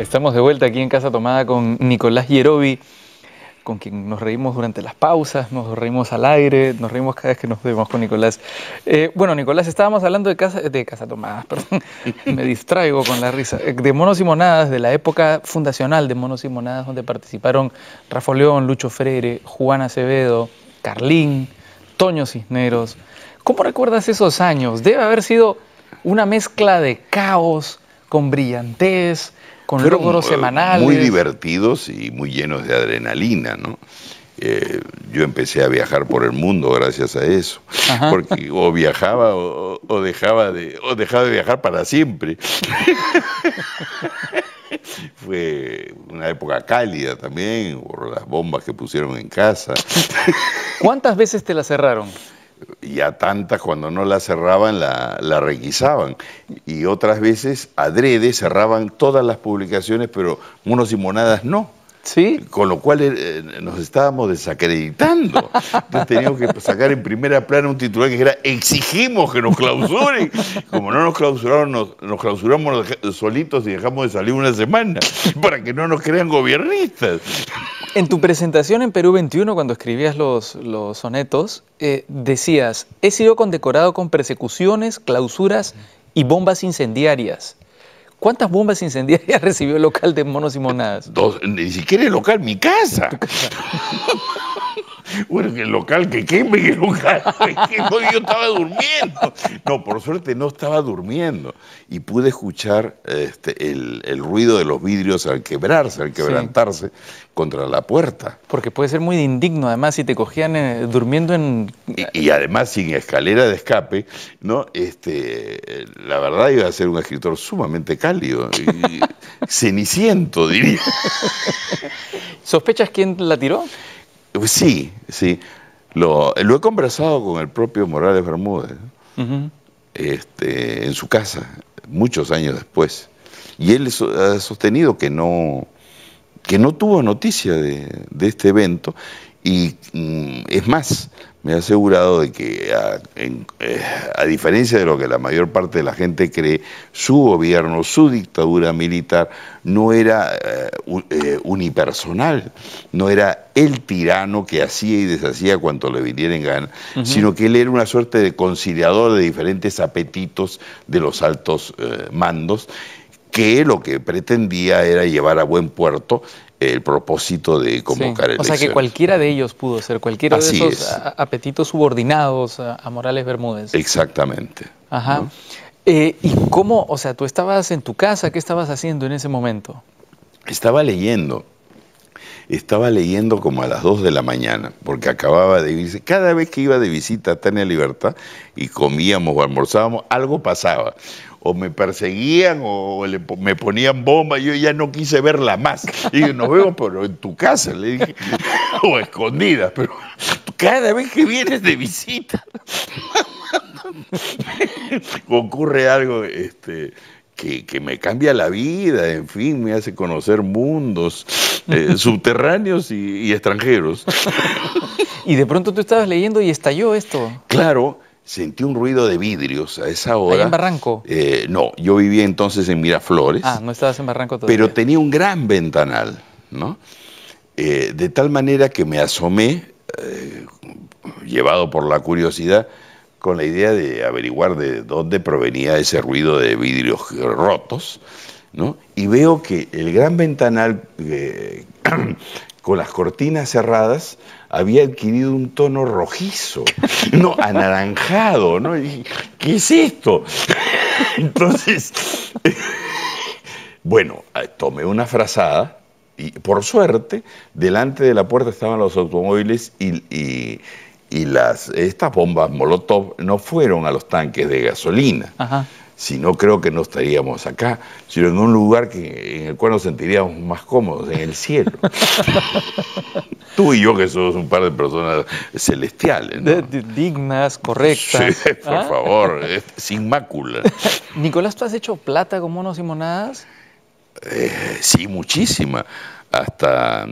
Estamos de vuelta aquí en Casa Tomada con Nicolás Yerobi, con quien nos reímos durante las pausas, nos reímos al aire, nos reímos cada vez que nos vemos con Nicolás. Eh, bueno, Nicolás, estábamos hablando de Casa, de casa Tomada, perdón, me distraigo con la risa, eh, de Monos y Monadas, de la época fundacional de Monos y Monadas, donde participaron Rafa León, Lucho Freire, Juan Acevedo, Carlín, Toño Cisneros. ¿Cómo recuerdas esos años? Debe haber sido una mezcla de caos con brillantez, con eh, semanales. Muy divertidos y muy llenos de adrenalina, ¿no? Eh, yo empecé a viajar por el mundo gracias a eso, porque o viajaba o, dejaba de, o dejaba de viajar para siempre. Fue una época cálida también, por las bombas que pusieron en casa. ¿Cuántas veces te la cerraron? y a tantas cuando no la cerraban la, requisaban. Y otras veces adrede cerraban todas las publicaciones, pero unos y monadas no. ¿Sí? Con lo cual eh, eh, nos estábamos desacreditando. Entonces teníamos que sacar en primera plana un titular que era exigimos que nos clausuren. Como no nos clausuraron, nos, nos clausuramos solitos y dejamos de salir una semana para que no nos crean gobiernistas. En tu presentación en Perú 21, cuando escribías los, sonetos, eh, decías, he sido condecorado con persecuciones, clausuras y bombas incendiarias. ¿Cuántas bombas incendiarias recibió el local de Monos y Monadas? ni siquiera el local, mi casa. Bueno, el local, que queme el local. Que yo estaba durmiendo. No, por suerte no estaba durmiendo. Y pude escuchar este, el, ruido de los vidrios al quebrarse, al quebrantarse contra la puerta. Porque puede ser muy indigno, además, si te cogían eh, durmiendo en. Y, además sin escalera de escape, ¿no? Este, la verdad iba a ser un escritor sumamente cálido. ceniciento, diría. ¿Sospechas quién la tiró? Pues sí, sí. Lo, he conversado con el propio Morales Bermúdez este, en su casa, muchos años después. Y él ha sostenido que no, que no tuvo noticia de este evento. Y mm, es más, me he asegurado de que, eh, a, diferencia de lo que la mayor parte de la gente cree, su gobierno, su dictadura militar, no era eh, eh, unipersonal, no era el tirano que hacía y deshacía cuanto le viniera en gana, sino que él era una suerte de conciliador de diferentes apetitos de los altos mandos que lo que pretendía era llevar a buen puerto el propósito de convocar sí. O sea que cualquiera de ellos pudo ser, cualquiera de esos apetitos subordinados a, Morales Bermúdez. Exactamente. Ajá. Eh, ¿Y cómo, o sea, tú estabas en tu casa, qué estabas haciendo en ese momento? Estaba leyendo estaba leyendo como a las 2 de la mañana, porque acababa de irse. Cada vez que iba de visita a Tania Libertad y comíamos o almorzábamos, algo pasaba. O me perseguían o me ponían bomba, yo ya no quise verla más. Y yo, nos vemos pero en tu casa, le dije, o escondida, pero cada vez que vienes de visita ocurre algo este, que, que me cambia la vida, en fin, me hace conocer mundos. Eh, subterráneos y, extranjeros. y de pronto tú estabas leyendo y estalló esto. Claro, sentí un ruido de vidrios a esa hora. en Barranco? Eh, no, yo vivía entonces en Miraflores. Ah, no estabas en Barranco todavía. Pero tenía un gran ventanal, ¿no? Eh, de tal manera que me asomé, llevado por la curiosidad, con la idea de averiguar de dónde provenía ese ruido de vidrios rotos y veo que el gran ventanal eh, con las cortinas cerradas había adquirido un tono rojizo, no, anaranjado, ¿no? ¿Qué es esto? Entonces, bueno, eh, tomé una frazada y por suerte, delante de la puerta estaban los automóviles y, las, estas bombas Molotov no fueron a los tanques de gasolina. Ajá si no creo que no estaríamos acá, sino en un lugar que, en el cual nos sentiríamos más cómodos, en el cielo. Tú y yo que somos un par de personas celestiales. dignas, correctas. Sí, ¿ah? por favor, eh, sin mácula. Nicolás, ¿tú has hecho plata con monos y monadas? Eh, sí, muchísima. Hasta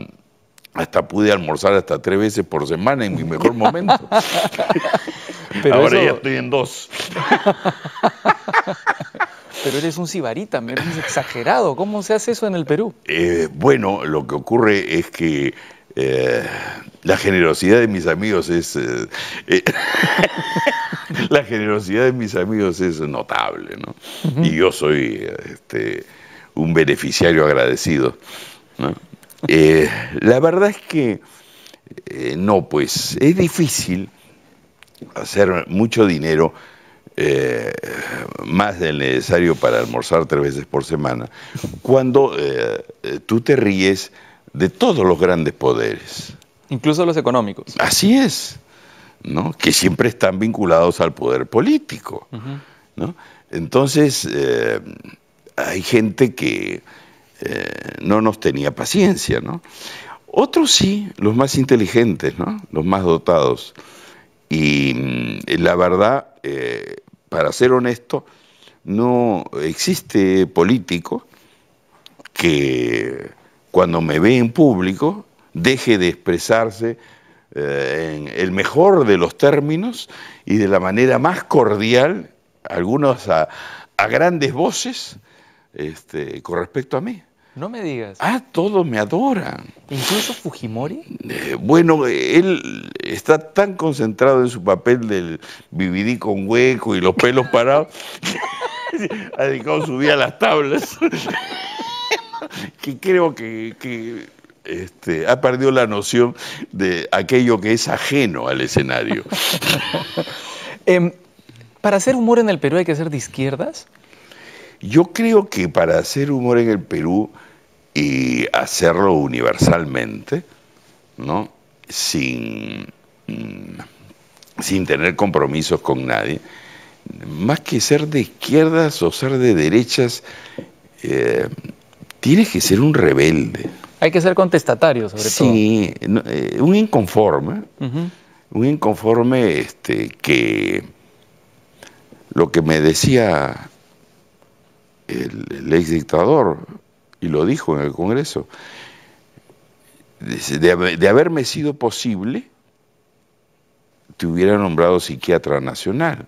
hasta pude almorzar hasta tres veces por semana en mi mejor momento. Ahora ya estoy en dos. Pero eres un cibarita, me eres exagerado. ¿Cómo se hace eso en el Perú? Eh, bueno, lo que ocurre es que eh, la generosidad de mis amigos es. Eh, la generosidad de mis amigos es notable, ¿no? Y yo soy este, un beneficiario agradecido, ¿no? Eh, la verdad es que eh, no, pues es difícil hacer mucho dinero, eh, más del necesario para almorzar tres veces por semana, cuando tú te ríes de todos los grandes poderes. Incluso los económicos. Así es, ¿no? que siempre están vinculados al poder político. Entonces, hay gente que eh, no nos tenía paciencia, Otros sí, los más inteligentes, Los más dotados. Y mm, la verdad, eh, para ser honesto, no existe político que cuando me ve en público deje de expresarse eh, en el mejor de los términos y de la manera más cordial, algunos a, grandes voces, este, con respecto a mí. No me digas. Ah, todos me adoran. ¿Incluso Fujimori? Eh, bueno, él está tan concentrado en su papel del vividí con hueco y los pelos parados, ha dedicado su vida a las tablas, que creo que, este, ha perdido la noción de aquello que es ajeno al escenario. Em, para hacer humor en el Perú hay que ser de izquierdas. Yo creo que para hacer humor en el Perú y hacerlo universalmente, ¿no? Sin, mm, sin tener compromisos con nadie, más que ser de izquierdas o ser de derechas, eh, tienes que ser un rebelde. Hay que ser contestatario, sobre todo. Sí, eh, un inconforme, un inconforme este, que lo que me decía el, ex dictador, y lo dijo en el Congreso, de, haberme sido posible, te hubiera nombrado psiquiatra nacional.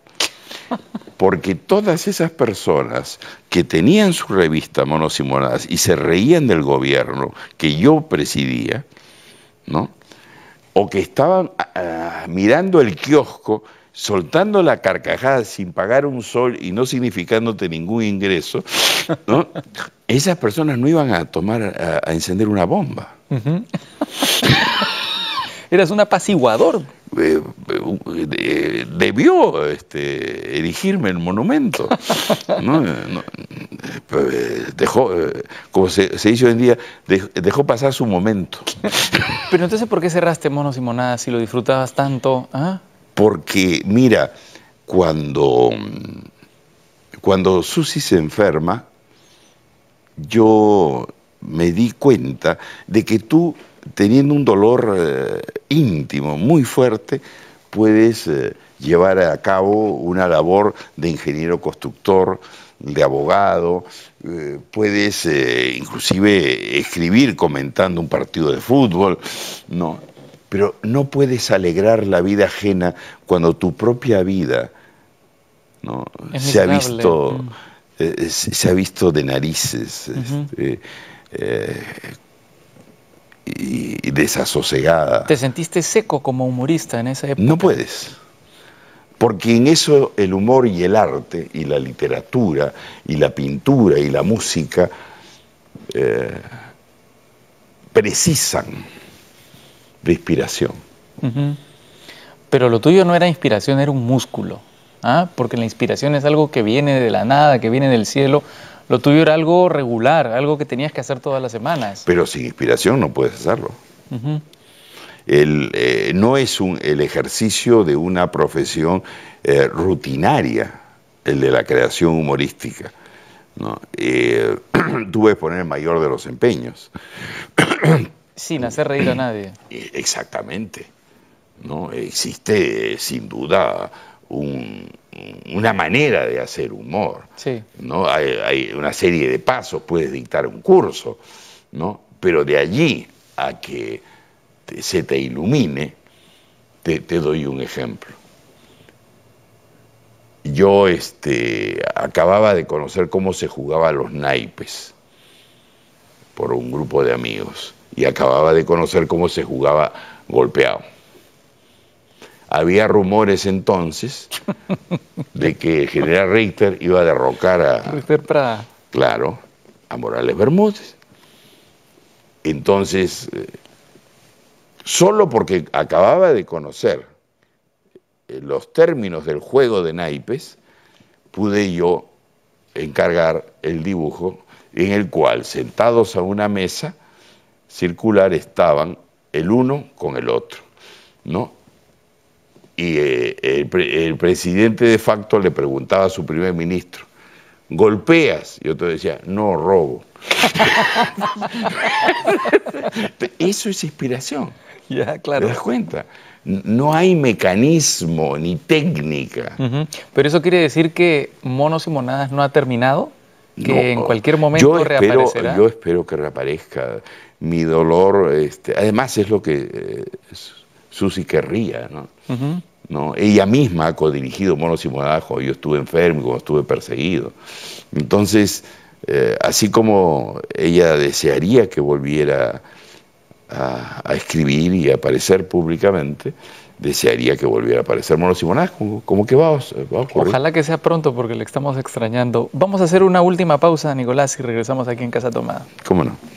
Porque todas esas personas que tenían su revista Monos y Monadas y se reían del gobierno que yo presidía, ¿no? o que estaban mirando el kiosco soltando la carcajada sin pagar un sol y no significándote ningún ingreso, esas personas no iban a tomar, a, encender una bomba. Eras un apaciguador. Eh, eh, debió este, erigirme el monumento. Eh, dejó, como se, dice hoy en día, dejó pasar su momento. Pero entonces, ¿por qué cerraste Monos y Monadas si lo disfrutabas tanto? ¿Ah? Porque, mira, cuando, cuando Susi se enferma, yo me di cuenta de que tú, teniendo un dolor eh, íntimo muy fuerte, puedes eh, llevar a cabo una labor de ingeniero constructor, de abogado, eh, puedes inclusive escribir comentando un partido de fútbol, ¿no? Pero no puedes alegrar la vida ajena cuando tu propia vida se, ha visto, mm. eh, se, ha visto de narices, este, eh, y desasosegada. ¿Te sentiste seco como humorista en esa época? No puedes. Porque en eso el humor y el arte, y la literatura, y la pintura, y la música, eh, precisan de inspiración. Pero lo tuyo no era inspiración, era un músculo, ¿ah? porque la inspiración es algo que viene de la nada, que viene del cielo. Lo tuyo era algo regular, algo que tenías que hacer todas las semanas. Pero sin inspiración no puedes hacerlo. Eh, no es el ejercicio de una profesión eh, rutinaria, el de la creación humorística. ¿no? Eh, tú poner el mayor de los empeños. Sin hacer reír a nadie. Eh, exactamente. ¿no? Existe sin duda una manera de hacer humor. ¿no? Hay, una serie de pasos, puedes dictar un curso, ¿no? pero de allí a que se te ilumine, te, doy un ejemplo. Yo este, acababa de conocer cómo se jugaba los naipes por un grupo de amigos y acababa de conocer cómo se jugaba golpeado. Había rumores entonces de que el General Richter iba a derrocar a... Richter Claro, a Morales Bermúdez. Entonces, eh, solo porque acababa de conocer eh, los términos del juego de naipes, pude yo encargar el dibujo en el cual, sentados a una mesa, circular estaban el uno con el otro, ¿no? Y eh, el, presidente de facto le preguntaba a su primer ministro, golpeas. Y otro decía, no robo. Eso es inspiración. Ya, claro. ¿Te das cuenta? No hay mecanismo ni técnica. Pero eso quiere decir que Monos y Monadas no ha terminado, que en cualquier momento reaparecerá. Yo espero que reaparezca mi dolor, este, además es lo que eh, Susi querría, ¿no? Ella misma ha codirigido Monos y yo estuve enfermo, como estuve perseguido. Entonces, eh, así como ella desearía que volviera a, escribir y a aparecer públicamente, desearía que volviera a aparecer Monos y como, que va, Ojalá que sea pronto porque le estamos extrañando. Vamos a hacer una última pausa, Nicolás, y regresamos aquí en Casa Tomada. ¿Cómo no?